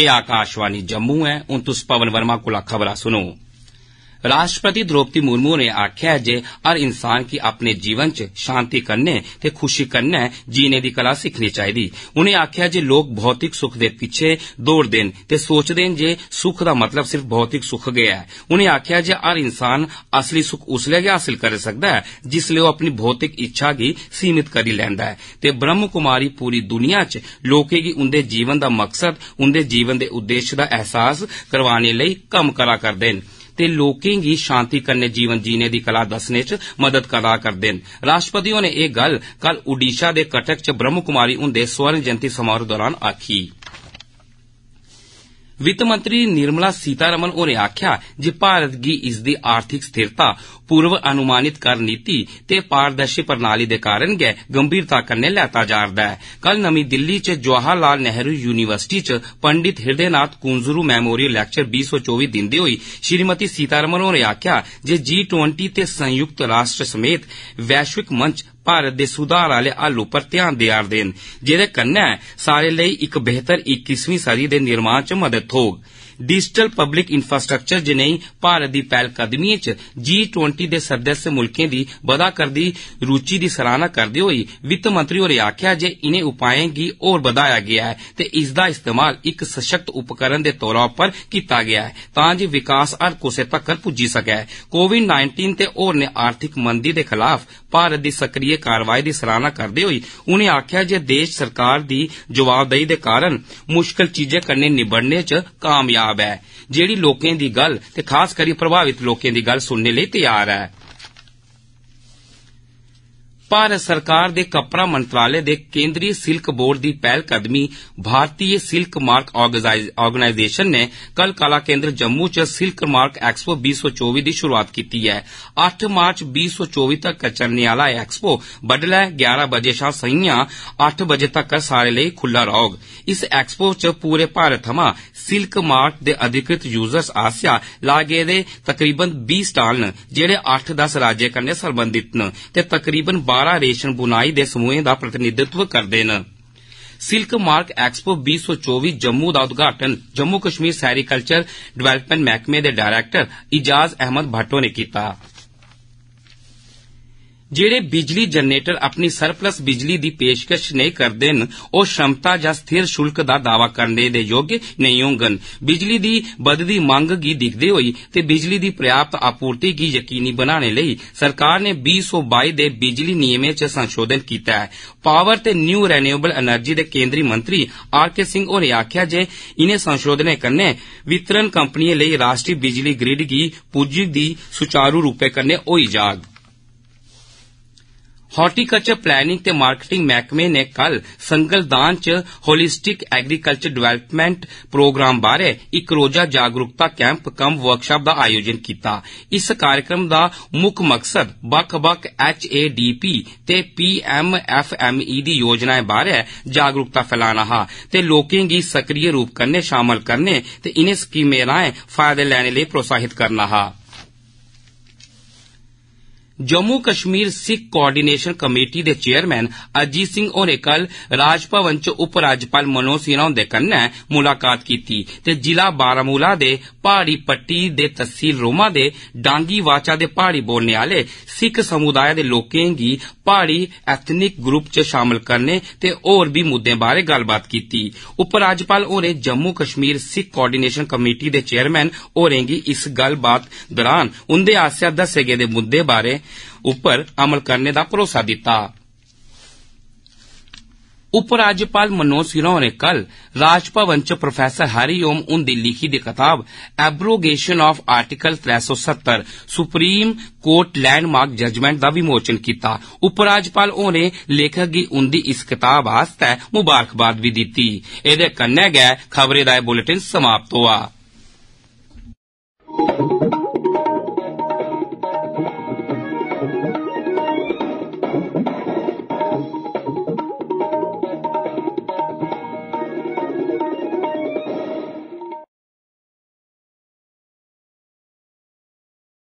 एह् आकाशवाणी जम्मू ऐ हुन तुस पवन वर्मा कोला खबरां सुनोग राष्ट्रपति द्रौपदी मुर्मू होरें आक्खेआ ऐ जे हर इन्सान गी अपने जीवन च शांति कन्नै ते खुशी कन्नै जीने दी कला सिक्खनी चाहिदी उनें आक्खेआ जे लोक भौतिक सुख दे पिच्छे दौड़दे न ते सोचदे न जे सुख दा मतलब सिर्फ भौतिक सुख गै ऐ उनें आक्खेआ जे हर इन्सान असली सुख उसलै गै हासिल करी सकदा ऐ जिसलै ओह् अपनी भौतिक इच्छा गी सीमित करी लैंदा ऐ ते ब्रह्म कुमारी पूरी दुनिया च लोकें गी उंदे जीवन दा मकसद उंदे जीवन दे उद्देश्य दा एहसास करोआने लेई कम्म करा करदे ने ते लोकें गी शांति कन्नै जीवन जीने दी कला दस्सने च मदद करा करदे न राष्ट्रपति होरें एह् गल्ल कल ओडीषा दे कटक च ब्रहम कुमारी हुंदे स्वर्ण जयंति समारोह दौरान आक्खी वित्त मंत्री निर्मला सीतारमण होरें आक्खेआ जे भारत गी इसदी आर्थिक स्थिरता पूर्वानुमानित कर नीति ते पारदर्शी प्रणाली दे कारण गै गंभीरता कन्नै लैता जा'रदा ऐ कल नमीं दिल्ली च जवाहर लाल नेहरू युनिवर्सिटी च पंडित हृदयनाथ कुंजुरू मैमोरियल लैक्चर बीह् सौ चौबी दिंदे होई श्रीमती सीतारमण होरें आक्खेआ जे जी टवेंटी ते संयुक्त राष्ट्र समेत वैश्विक मंच भारत दे सुधार आले हल्ल उप्पर ध्यान देआ'रदे न जेदे कन्नै सारे लेई इक बेहतर इक्कीसवी सदी दे निर्माण च मदद थ्होग डिजिटल पब्लिक इंफ्रास्ट्रक्चर जनेही भारत दी पैह्लकदमिएं च जी ट्वेंटी दे सदस्य मुल्खें दी बधा'रदी रुचि दी सराहना करदे होई वित्त मंत्री होरें आक्खेआ जे इनें उपाएं गी होर बधाया गेआ ऐ ते इसदा इस्तेमाल इक सशक्त उपकरण दे तौरा पर कीता गेआ ऐ तां जे विकास हर कुसै तगर पुज्जी सकै कोविड नाइनटीन ते होरनें आर्थिक मंदी दे खलाफ भारत दी सक्रिय कारवाई दी सराहना करदे होई उनें आक्खेआ जे देश सरकार दी जवाबदेही दे कारण मुश्कल चीजें कन्नै निबड़ने च कामयाब ऐ जेड़ी लोकें दी गल्ल ते खास करी प्रभावित लोकें दी गल्ल सुनने लेई तैयार ऐं भारत सरकार दे कपड़ा मंत्रालय दे केन्द्री सिल्क बोर्ड दी पैह्लकदमी भारतीय सिल्क मार्ट आरगेनाइजेशन नै कल कला केन्द्र जम्मू च सिल्क मार्ट एक्सपो बी सौ चौबी दी शुरूआत कीती ऐ अट्ठ मार्च बी सौ चौबी तक्कर चलने आला एह् एक्सपो बडलै ग्यारह बजे शा संञा अट्ठ बजे तक्कर सारे लेई खुल्ला रौह्ग इस एक्सपो च पूरे भारत थमां सिल्क मार्ट दे अधिकृत यूजर्स आस्सेआ लाए गेदे तकरीबन बीह् स्टाल न जेड़े अट्ठ दस्स राज्य कन्नै सरबंधत न ते तकरीबन रेषम बुनाई दे समूहें दा प्रतिनिधित्व करदे न सिल्क मार्ग एक्सपो बी सौ चौबी जम्मू दा उदघाटन जम्मू कश्मीर सैरिकल्चर डवैल्पमैंट मैहकमे दे डरैक्टर एजाज़ अहमद भट्ट होरें कीत्ता ਜਿਹੜੇ ਬਿਜਲੀ ਜਨਰੇਟਰ ਆਪਣੀ ਸਰਪਲਸ ਬਿਜਲੀ ਦੀ ਪੇਸ਼ਕਸ਼ ਨਹੀਂ ਕਰਦੇ ਨੇ ਉਹ ਸ਼ਮਤਾ ਜਾਂ ਸਥਿਰ ਸ਼ੁਲਕ ਦਾ ਦਾਅਵਾ ਕਰਨ ਦੇ ਯੋਗ ਨਹੀਂ ਹੋਣਗੇ ਬਿਜਲੀ ਦੀ ਵੱਧਦੀ ਮੰਗ ਕੀ ਦਿਖਦੇ ਹੋਈ ਤੇ ਬਿਜਲੀ ਦੀ ਪ੍ਰਾਪਤ ਆਪੂਰਤੀ ਕੀ ਯਕੀਨੀ ਬਣਾਉਣ ਲਈ ਸਰਕਾਰ ਨੇ 2022 ਦੇ ਬਿਜਲੀ ਨਿਯਮੇ 'ਚ ਸੰਸ਼ੋਧਨ ਕੀਤਾ ਹੈ ਪਾਵਰ ਤੇ ਨਿਊ ਰੀਨਿਊਏਬਲ એનર્ਜੀ ਦੇ ਕੇਂਦਰੀ ਮੰਤਰੀ ਆਰ ਕੇ ਸਿੰਘ ਹੋਰੇ ਆਖਿਆ ਜੇ ਇਹਨੇ ਸੰਸ਼ੋਧਨੇ ਕਰਨੇ ਵਿਤਰਨ ਕੰਪਨੀਆਂ ਲਈ ਰਾਸ਼ਟਰੀ ਬਿਜਲੀ ਗ੍ਰਿਡ ਦੀ ਪੂੰਜੀ ਦੀ ਸੁਚਾਰੂ ਰੂਪੇ ਕਰਨੇ ਹੋਈ ਜਾਗ ਹਾਰਟੀਕਲਚਰ ਪਲੈਨਿੰਗ ਤੇ ਮਾਰਕੀਟਿੰਗ ਮਹਿਕਮੇ ਨੇ ਕੱਲ ਸੰਗਲਦਾਨ ਚ ਹੋਲਿਸਟਿਕ ਐਗਰੀਕਲਚਰ ਡਿਵੈਲਪਮੈਂਟ ਪ੍ਰੋਗਰਾਮ ਬਾਰੇ ਇੱਕ ਰੋਜ਼ਾ ਜਾਗਰੂਕਤਾ ਕੈਂਪ ਕਮ ਵਰਕਸ਼ਾਪ ਦਾ ਆਯੋਜਨ ਕੀਤਾ ਇਸ ਕਾਰਜਕ੍ਰਮ ਦਾ ਮੁੱਖ ਮਕਸਦ ਐਚ ਏ ਡੀ ਪੀ ਤੇ P M M F E ਦੀ ਯੋਜਨਾਵਾਂ ਬਾਰੇ ਜਾਗਰੂਕਤਾ ਫੈਲਾਣਾ ਹੈ ਤੇ ਲੋਕਾਂ ਦੀ ਸਕਰੀਏ ਰੂਪ ਕਰਨੇ ਸ਼ਾਮਲ ਕਰਨੇ ਤੇ ਇਨੇ ਸਕੀਮੇ ਰਾਏ ਫਾਇਦੇ ਲੈਣ ਲਈ ਪ੍ਰੋਸਾਹਿਤ ਕਰਨਾ ਹਾ जम्मू कश्मीर सिक्ख कोआडीनेषन कमेटी दे चेयरमैन अजीत सिंह होरें कल राजभवन च उपराज्यपाल मनोज सिन्हा हुंदे कन्नै मुलाकात कीती ते जिला बारामूला दे प्हाड़ी पट्टी दे तहसील रोमा दे डांगीवाचा दे प्हाड़ी बोलने आले सिक्ख समुदाय दे लोकें गी प्हाड़ी एथनिक ग्रुप च शामल करने ते होर बी मुद्दे बारै गल्लबात कीती उपराज्यपाल होरें जम्मू कश्मीर सिक्ख कोआडीनेशन कमेटी दे चेयरमैन होरें गी इस गल्लबात दौरान उंदे आस्सेआ दस्से गेदे मुद्दे बारै ਉੱਪਰ ਅਮਲ ਕਰਨ ਦਾ ਭਰੋਸਾ ਦਿੱਤਾ ਉਪ ਰਾਜਪਾਲ ਮਨੋਜ ਸਿਨਹਾ ਨੇ ਕੱਲ ਰਾਜ ਭਵਨ ਚ ਪ੍ਰੋਫੈਸਰ ਹਰੀ ਓਮ ਉਨ ਦੀ ਲਿਖੀ ਦੀ ਕਿਤਾਬ abrogation of article 370 supreme court landmark judgement ਦਾ ਵੀ ਮੋਚਨ ਕੀਤਾ ਉਪ ਰਾਜਪਾਲ ਹੋਰੇ ਲੇਖਕ ਦੀ ਉਨ ਦੀ ਇਸ ਕਿਤਾਬ ਵਾਸਤੇ ਮੁਬਾਰਕਬਾਦ ਵੀ ਦਿੱਤੀ ਇਹਦੇ ਕੰਨੇ ਗਏ ਖਬਰੇ ਦਾ ਇਹ ਬੁਲੇਟਿਨ ਸਮਾਪਤ ਹੋਆ